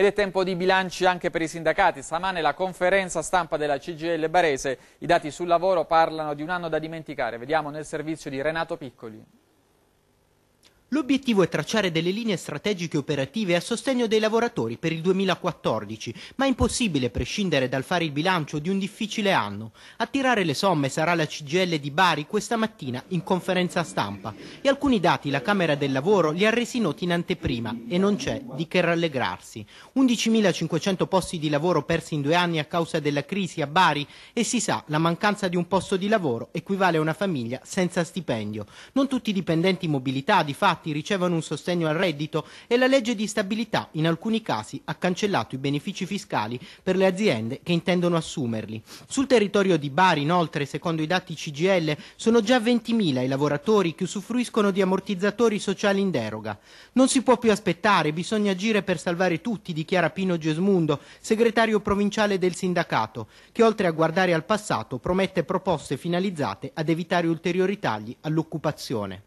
Ed è tempo di bilanci anche per i sindacati. Stamane la conferenza stampa della CGL Barese. I dati sul lavoro parlano di un anno da dimenticare. Vediamo nel servizio di Renato Piccoli. L'obiettivo è tracciare delle linee strategiche operative a sostegno dei lavoratori per il 2014, ma è impossibile prescindere dal fare il bilancio di un difficile anno. A tirare le somme sarà la CGL di Bari questa mattina in conferenza stampa e alcuni dati la Camera del Lavoro li ha resi noti in anteprima e non c'è di che rallegrarsi. 11.500 posti di lavoro persi in due anni a causa della crisi a Bari e si sa la mancanza di un posto di lavoro equivale a una famiglia senza stipendio. Non tutti i dipendenti in mobilità di fatto infatti ricevono un sostegno al reddito e la legge di stabilità in alcuni casi ha cancellato i benefici fiscali per le aziende che intendono assumerli. Sul territorio di Bari, inoltre, secondo i dati CGL, sono già 20.000 i lavoratori che usufruiscono di ammortizzatori sociali in deroga. Non si può più aspettare, bisogna agire per salvare tutti, dichiara Pino Gesmundo, segretario provinciale del sindacato, che oltre a guardare al passato promette proposte finalizzate ad evitare ulteriori tagli all'occupazione.